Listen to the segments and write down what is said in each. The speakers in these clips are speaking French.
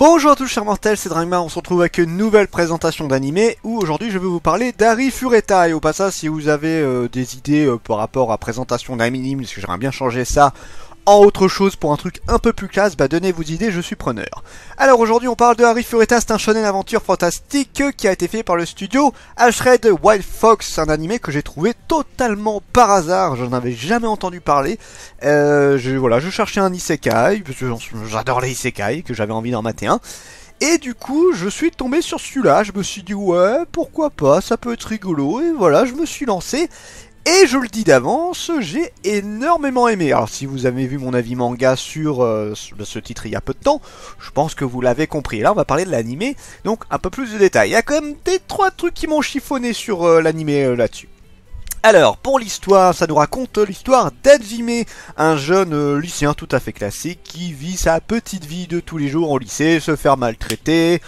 Bonjour à tous chers mortels, c'est Dragma, on se retrouve avec une nouvelle présentation d'animé où aujourd'hui je vais vous parler d'Ari Furetta et au passage si vous avez euh, des idées euh, par rapport à présentation d'anime, parce que j'aimerais bien changer ça autre chose pour un truc un peu plus classe, bah donnez-vous idées, je suis preneur. Alors aujourd'hui on parle de Harry Fureta, c'est un shonen aventure fantastique qui a été fait par le studio Ashred Wild Fox, un animé que j'ai trouvé totalement par hasard, j'en avais jamais entendu parler. Euh, je, voilà, je cherchais un isekai, parce que j'adore les isekai, que j'avais envie d'en mater un. Et du coup, je suis tombé sur celui-là. Je me suis dit, ouais, pourquoi pas, ça peut être rigolo. Et voilà, je me suis lancé. Et je le dis d'avance, j'ai énormément aimé. Alors si vous avez vu mon avis manga sur euh, ce titre il y a peu de temps, je pense que vous l'avez compris. là on va parler de l'anime, donc un peu plus de détails. Il y a quand même des trois trucs qui m'ont chiffonné sur euh, l'anime euh, là-dessus. Alors, pour l'histoire, ça nous raconte l'histoire d'Ajime, un jeune lycéen tout à fait classique qui vit sa petite vie de tous les jours au lycée, se faire maltraiter,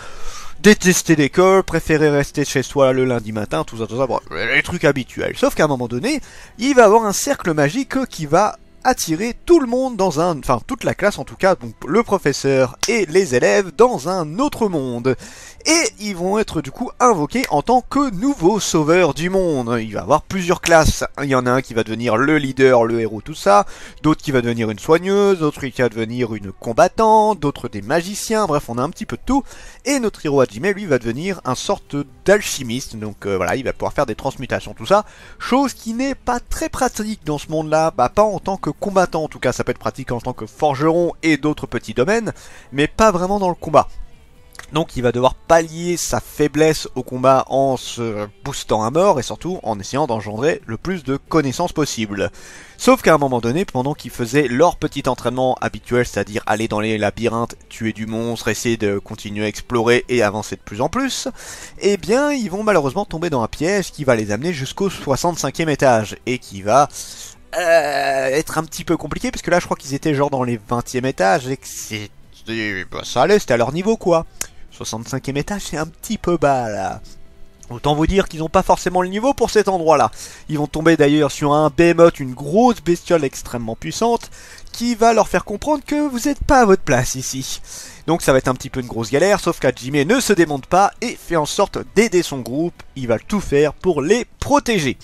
détester l'école, préférer rester chez soi le lundi matin, tout ça, tout ça, bon, les trucs habituels. Sauf qu'à un moment donné, il va avoir un cercle magique qui va attirer tout le monde dans un, enfin toute la classe en tout cas, donc le professeur et les élèves dans un autre monde. Et ils vont être du coup invoqués en tant que nouveaux sauveurs du monde. Il va y avoir plusieurs classes. Il y en a un qui va devenir le leader, le héros, tout ça. D'autres qui va devenir une soigneuse, d'autres qui va devenir une combattante, d'autres des magiciens. Bref, on a un petit peu de tout. Et notre héros Hajime, lui, va devenir un sorte d'alchimiste. Donc euh, voilà, il va pouvoir faire des transmutations, tout ça. Chose qui n'est pas très pratique dans ce monde-là. Bah pas en tant que combattant, en tout cas ça peut être pratique en tant que forgeron et d'autres petits domaines, mais pas vraiment dans le combat. Donc il va devoir pallier sa faiblesse au combat en se boostant à mort et surtout en essayant d'engendrer le plus de connaissances possible. Sauf qu'à un moment donné, pendant qu'ils faisaient leur petit entraînement habituel, c'est-à-dire aller dans les labyrinthes, tuer du monstre, essayer de continuer à explorer et avancer de plus en plus, eh bien ils vont malheureusement tomber dans un piège qui va les amener jusqu'au 65e étage et qui va euh, être un petit peu compliqué, parce que là, je crois qu'ils étaient genre dans les 20e étages, et que c'était... Bah, ça allait, c'était à leur niveau, quoi. 65e étage, c'est un petit peu bas, là. Autant vous dire qu'ils n'ont pas forcément le niveau pour cet endroit-là. Ils vont tomber d'ailleurs sur un Behemoth, une grosse bestiole extrêmement puissante, qui va leur faire comprendre que vous n'êtes pas à votre place ici. Donc ça va être un petit peu une grosse galère, sauf qu'Ajime ne se démonte pas et fait en sorte d'aider son groupe. Il va tout faire pour les protéger.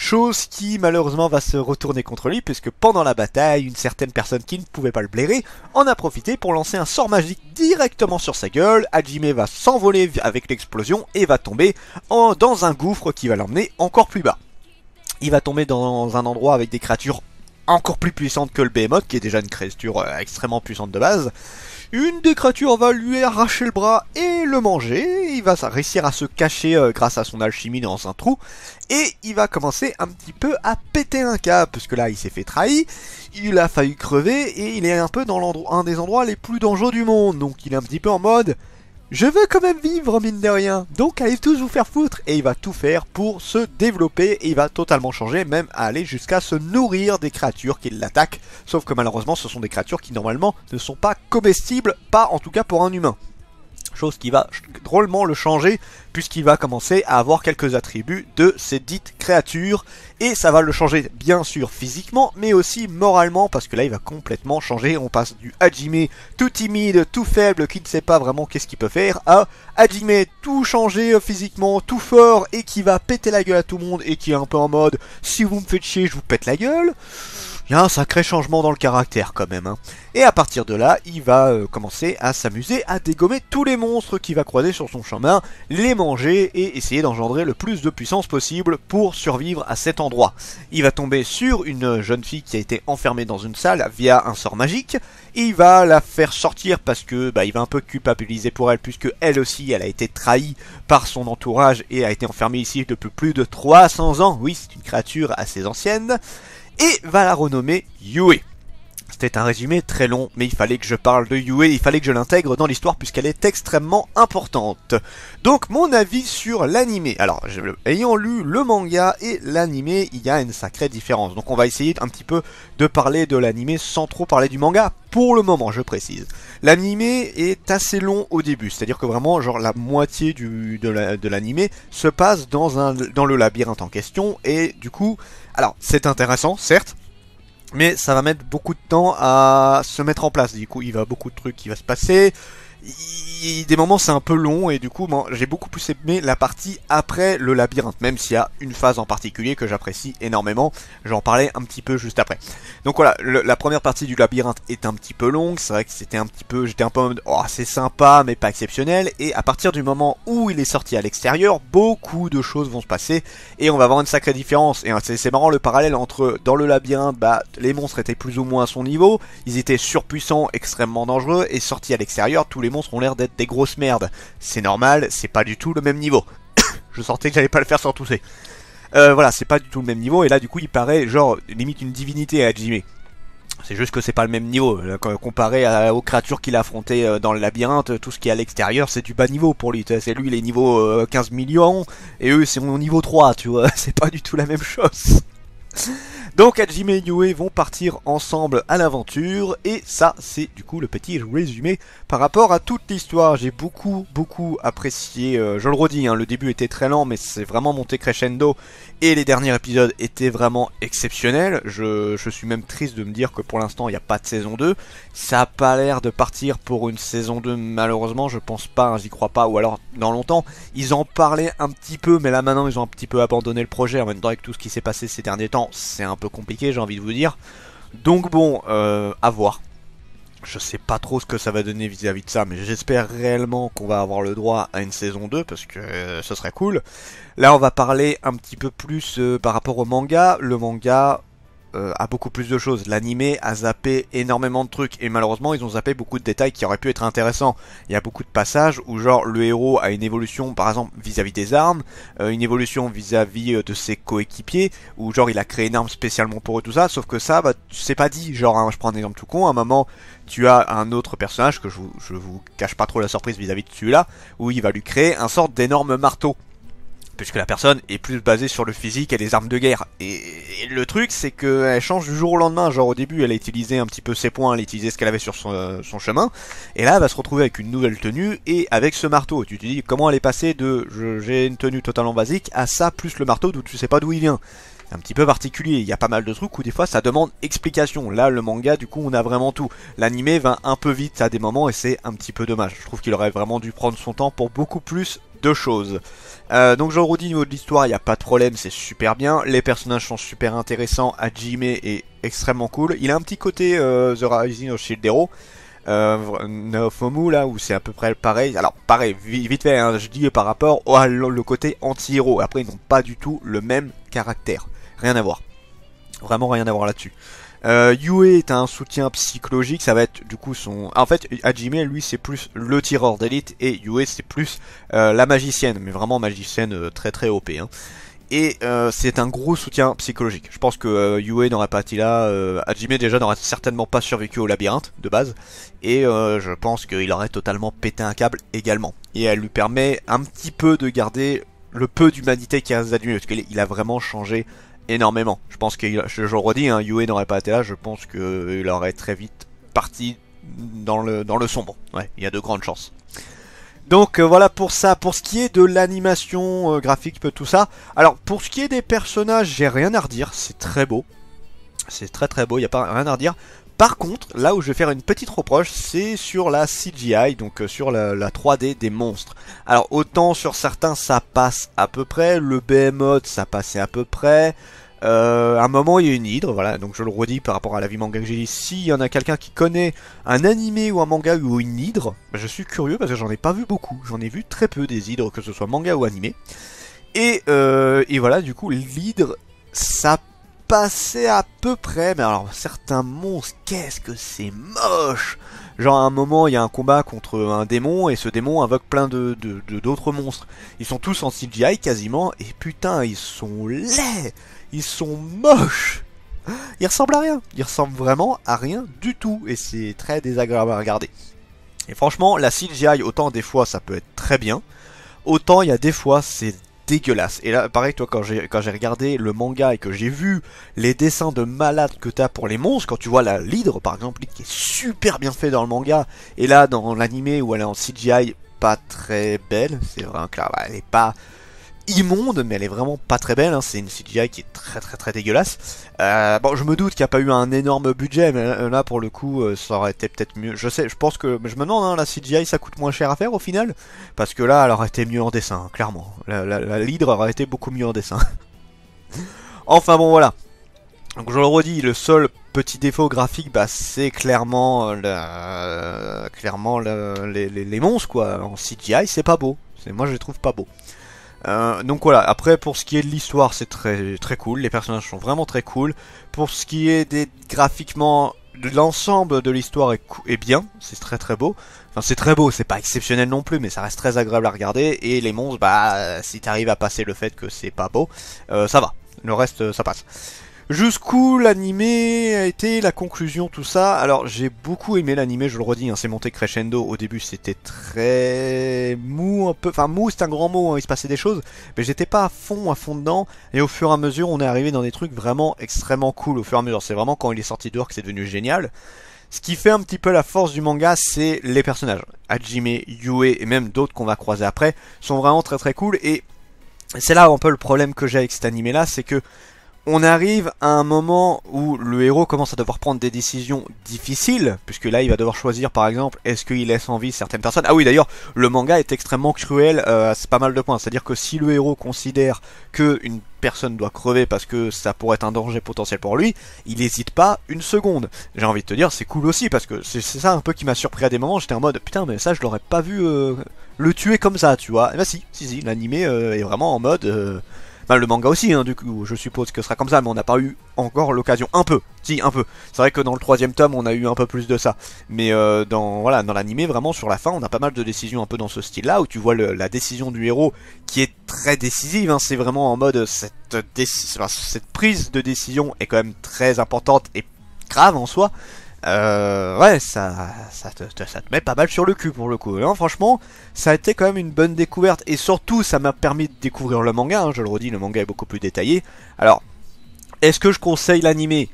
Chose qui malheureusement va se retourner contre lui puisque pendant la bataille, une certaine personne qui ne pouvait pas le blairer en a profité pour lancer un sort magique directement sur sa gueule. Hajime va s'envoler avec l'explosion et va tomber dans un gouffre qui va l'emmener encore plus bas. Il va tomber dans un endroit avec des créatures encore plus puissante que le Behemoth, qui est déjà une créature euh, extrêmement puissante de base. Une des créatures va lui arracher le bras et le manger, il va réussir à se cacher euh, grâce à son alchimie dans un trou, et il va commencer un petit peu à péter un cas parce que là il s'est fait trahir, il a failli crever, et il est un peu dans un des endroits les plus dangereux du monde, donc il est un petit peu en mode... Je veux quand même vivre, mine de rien. Donc allez tous vous faire foutre. Et il va tout faire pour se développer. Et il va totalement changer, même aller jusqu'à se nourrir des créatures qui l'attaquent. Sauf que malheureusement, ce sont des créatures qui normalement ne sont pas comestibles. Pas en tout cas pour un humain. Chose qui va drôlement le changer puisqu'il va commencer à avoir quelques attributs de ces dites créatures et ça va le changer bien sûr physiquement mais aussi moralement parce que là il va complètement changer, on passe du Hajime tout timide, tout faible, qui ne sait pas vraiment qu'est-ce qu'il peut faire à Hajime tout changé euh, physiquement, tout fort et qui va péter la gueule à tout le monde et qui est un peu en mode si vous me faites chier je vous pète la gueule il y a un sacré changement dans le caractère quand même. Hein. Et à partir de là, il va euh, commencer à s'amuser à dégommer tous les monstres qu'il va croiser sur son chemin, les manger et essayer d'engendrer le plus de puissance possible pour survivre à cet endroit. Il va tomber sur une jeune fille qui a été enfermée dans une salle via un sort magique. Il va la faire sortir parce que bah, il va un peu culpabiliser pour elle puisque elle aussi elle a été trahie par son entourage et a été enfermée ici depuis plus de 300 ans. Oui, c'est une créature assez ancienne et va la renommer Yui. C'était un résumé très long, mais il fallait que je parle de Yue, il fallait que je l'intègre dans l'histoire puisqu'elle est extrêmement importante. Donc mon avis sur l'anime Alors, ayant lu le manga et l'anime il y a une sacrée différence. Donc on va essayer un petit peu de parler de l'anime sans trop parler du manga, pour le moment, je précise. L'anime est assez long au début, c'est-à-dire que vraiment, genre la moitié de l'anime se passe dans le labyrinthe en question, et du coup, alors c'est intéressant, certes, mais ça va mettre beaucoup de temps à se mettre en place. Du coup, il va beaucoup de trucs qui va se passer des moments c'est un peu long et du coup j'ai beaucoup plus aimé la partie après le labyrinthe, même s'il y a une phase en particulier que j'apprécie énormément, j'en parlais un petit peu juste après. Donc voilà, la première partie du labyrinthe est un petit peu longue, c'est vrai que c'était un petit peu, j'étais un peu en mode, oh c'est sympa mais pas exceptionnel, et à partir du moment où il est sorti à l'extérieur, beaucoup de choses vont se passer et on va avoir une sacrée différence, et hein, c'est marrant le parallèle entre dans le labyrinthe, bah les monstres étaient plus ou moins à son niveau, ils étaient surpuissants, extrêmement dangereux, et sortis à l'extérieur, tous les les monstres ont l'air d'être des grosses merdes. C'est normal, c'est pas du tout le même niveau. je sentais que j'allais pas le faire sans tousser. Euh, voilà, c'est pas du tout le même niveau, et là du coup il paraît genre limite une divinité à Jimmy. C'est juste que c'est pas le même niveau. Euh, comparé à, aux créatures qu'il a affrontées euh, dans le labyrinthe, tout ce qui est à l'extérieur, c'est du bas niveau pour lui. C'est lui, les niveaux 15 millions, et eux, c'est au niveau 3, tu vois. C'est pas du tout la même chose. Donc Hajime et Yue vont partir ensemble à l'aventure et ça c'est du coup le petit résumé par rapport à toute l'histoire. J'ai beaucoup beaucoup apprécié, euh, je le redis, hein, le début était très lent mais c'est vraiment monté crescendo et les derniers épisodes étaient vraiment exceptionnels. Je, suis même triste de me dire que pour l'instant il n'y a pas de saison 2. Ça n'a pas l'air de partir pour une saison 2 malheureusement, je pense pas, hein, j'y crois pas ou alors dans longtemps. Ils en parlaient un petit peu mais là maintenant ils ont un petit peu abandonné le projet en même temps avec tout ce qui s'est passé ces derniers temps. C'est un peu compliqué, j'ai envie de vous dire. Donc bon, euh, à voir. Je sais pas trop ce que ça va donner vis-à-vis de ça, mais j'espère réellement qu'on va avoir le droit à une saison 2, parce que euh, ce serait cool. Là, on va parler un petit peu plus euh, par rapport au manga. Le manga, euh, a à beaucoup plus de choses. L'animé a zappé énormément de trucs et malheureusement ils ont zappé beaucoup de détails qui auraient pu être intéressants. Il y a beaucoup de passages où genre le héros a une évolution par exemple vis-à-vis des armes, euh, une évolution vis-à-vis euh, de ses coéquipiers, où genre il a créé une arme spécialement pour eux tout ça, sauf que ça bah c'est pas dit. Genre hein, je prends un exemple tout con, à un moment tu as un autre personnage que je vous, vous cache pas trop la surprise vis-à-vis de celui-là, où il va lui créer un sort d'énorme marteau puisque la personne est plus basée sur le physique et les armes de guerre. Et, le truc, c'est qu'elle change du jour au lendemain. Genre au début, elle a utilisé un petit peu ses points, elle a utilisé ce qu'elle avait sur euh, son, chemin, et là, elle va se retrouver avec une nouvelle tenue et avec ce marteau. Tu te dis comment elle est passée de j'ai une tenue totalement basique à ça plus le marteau d'où tu sais pas d'où il vient un petit peu particulier. Il y a pas mal de trucs où des fois ça demande explication. Là, le manga, du coup, on a vraiment tout. L'animé va un peu vite à des moments et c'est un petit peu dommage. Je trouve qu'il aurait vraiment dû prendre son temps pour beaucoup plus deux choses. Euh, donc Jean au niveau de l'histoire, il n'y a pas de problème, c'est super bien. Les personnages sont super intéressants. Ajime est extrêmement cool. Il a un petit côté euh, The Rising of Shield Hero. Euh, là où c'est à peu près pareil alors pareil vite fait hein, je dis par rapport au côté anti-héros après ils n'ont pas du tout le même caractère rien à voir vraiment rien à voir là-dessus euh, Yue est un soutien psychologique, ça va être du coup son... En fait, Hajime, lui, c'est plus le tireur d'élite, et Yue, c'est plus euh, la magicienne, mais vraiment magicienne euh, très très OP. Hein. Et c'est un gros soutien psychologique. Je pense que Yue n'aurait pas été là, Hajime déjà n'aurait certainement pas survécu au labyrinthe, de base, et je pense qu'il aurait totalement pété un câble également. Et elle lui permet un petit peu de garder le peu d'humanité qu'il a à parce qu'il a vraiment changé énormément. Je pense que, je, redis, hein, Yue n'aurait pas été là, je pense qu'il aurait très vite parti dans le, dans le sombre. Ouais, il y a de grandes chances. Donc euh, voilà pour ça, pour ce qui est de l'animation euh, graphique graphique, tout ça. Alors pour ce qui est des personnages, j'ai rien à redire, c'est très beau. C'est très très beau, il n'y a pas rien à redire. Par contre, là où je vais faire une petite reproche, c'est sur la CGI, donc euh, sur la, 3D des monstres. Alors autant sur certains ça passe à peu près, le BMOD, ça passait à peu près. Euh, à un moment il y a une hydre, voilà, donc je le redis par rapport à la vie manga que j'ai dit, s'il y en a quelqu'un qui connaît un animé ou un manga ou une hydre, je suis curieux parce que j'en ai pas vu beaucoup, j'en ai vu très peu des hydres, que ce soit manga ou animé. Et, euh, et voilà, du coup l'hydre ça passé à peu près, mais alors certains monstres, qu'est-ce que c'est moche Genre à un moment il y a un combat contre un démon et ce démon invoque plein de d'autres monstres. Ils sont tous en CGI quasiment et putain ils sont laids, ils sont moches. Ils ressemblent à rien, ils ressemblent vraiment à rien du tout et c'est très désagréable à regarder. Et franchement la CGI autant des fois ça peut être très bien, autant il y a des fois c'est dégueulasse. Et là, pareil, toi, quand j'ai quand j'ai regardé le manga et que j'ai vu les dessins de malades que t'as pour les monstres, quand tu vois la l'hydre par exemple, qui est super bien fait dans le manga, et là dans l'animé où elle est en CGI pas très belle, c'est vrai que elle est pas immonde, mais elle est vraiment pas très belle. Hein. C'est une CGI qui est très très très dégueulasse. Euh, bon, je me doute qu'il n'y a pas eu un énorme budget, mais euh, là pour le coup, euh, ça aurait été peut-être mieux. Je sais, je pense que, je me demande, hein, la CGI ça coûte moins cher à faire au final, parce que là, elle aurait été mieux en dessin, clairement. La, aurait été beaucoup mieux en dessin. enfin bon, voilà. Donc je le redis, le seul petit défaut graphique, bah, c'est clairement, clairement Les, monstres quoi. En CGI, c'est pas beau. moi, je les trouve pas beaux. Euh, donc voilà, après pour ce qui est de l'histoire c'est très très cool, les personnages sont vraiment très cool. Pour ce qui est des graphiquement de l'ensemble de l'histoire est, est, bien, c'est très très beau. Enfin c'est très beau, c'est pas exceptionnel non plus, mais ça reste très agréable à regarder. Et les monstres, bah si t'arrives à passer le fait que c'est pas beau, euh, ça va. Le reste euh, ça passe. Jusqu'où l'anime a été, la conclusion, tout ça. Alors j'ai beaucoup aimé l'animé, je le redis, hein, c'est monté crescendo. Au début c'était très mou, un peu. Enfin mou c'est un grand mot, hein, il se passait des choses, mais j'étais pas à fond, à fond dedans. Et au fur et à mesure on est arrivé dans des trucs vraiment extrêmement cool. Au fur et à mesure, c'est vraiment quand il est sorti dehors que c'est devenu génial. Ce qui fait un petit peu la force du manga, c'est les personnages. Hajime, Yue et même d'autres qu'on va croiser après sont vraiment très très cool. Et c'est là un peu le problème que j'ai avec cet animé là, c'est que on arrive à un moment où le héros commence à devoir prendre des décisions difficiles, puisque là il va devoir choisir par exemple est-ce qu'il laisse en vie certaines personnes. Ah oui d'ailleurs le manga est extrêmement cruel euh, à pas mal de points, c'est-à-dire que si le héros considère qu'une personne doit crever parce que ça pourrait être un danger potentiel pour lui, il n'hésite pas une seconde. J'ai envie de te dire c'est cool aussi parce que c'est ça un peu qui m'a surpris à des moments, j'étais en mode putain mais ça je l'aurais pas vu euh, le tuer comme ça tu vois. Et bah si, si si, l'animé euh, est vraiment en mode le manga aussi, hein, du coup, je suppose que ce sera comme ça, mais on n'a pas eu encore l'occasion. Un peu, si, un peu. C'est vrai que dans le troisième tome, on a eu un peu plus de ça. Mais euh, dans voilà, dans l'animé, vraiment, sur la fin, on a pas mal de décisions un peu dans ce style-là, où tu vois la décision du héros qui est très décisive. Hein. c'est vraiment en mode cette, cette prise de décision est quand même très importante et grave en soi. Euh, ouais, ça, ça te, ça, te, met pas mal sur le cul pour le coup. Franchement, ça a été quand même une bonne découverte. Et surtout, ça m'a permis de découvrir le manga. Hein, je le redis, le manga est beaucoup plus détaillé. Alors, est-ce que je conseille l'animé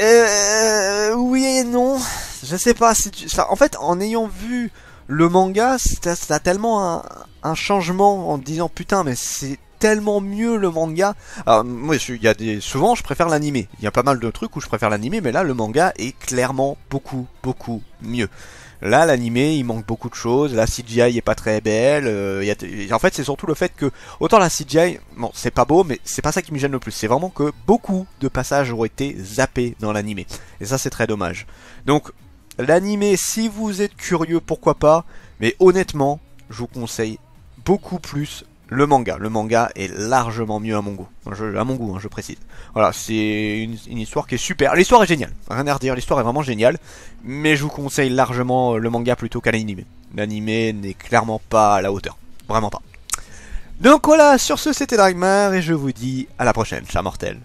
euh, Oui et non. Je sais pas si tu... en fait, en ayant vu le manga, ça, a tellement un, changement en disant putain, mais c'est tellement mieux le manga. il des, souvent, je préfère l'animé. Il y a pas mal de trucs où je préfère l'animé, mais là, le manga est clairement beaucoup, beaucoup mieux. Là, l'animé, il manque beaucoup de choses. La CGI est pas très belle. Euh, en fait, c'est surtout le fait que autant la CGI, bon, c'est pas beau, mais c'est pas ça qui me gêne le plus. C'est vraiment que beaucoup de passages ont été zappés dans l'animé, et ça, c'est très dommage. Donc, l'animé, si vous êtes curieux, pourquoi pas. Mais honnêtement, je vous conseille beaucoup plus le manga. Le manga est largement mieux à mon goût. à mon goût, hein, je précise. Voilà, c'est une, histoire qui est super. L'histoire est géniale. Rien à redire, l'histoire est vraiment géniale. Mais je vous conseille largement euh, le manga plutôt qu'à l'anime. L'anime n'est clairement pas à la hauteur. Vraiment pas. Donc voilà, sur ce c'était Dragmar et je vous dis à la prochaine, ciao mortel.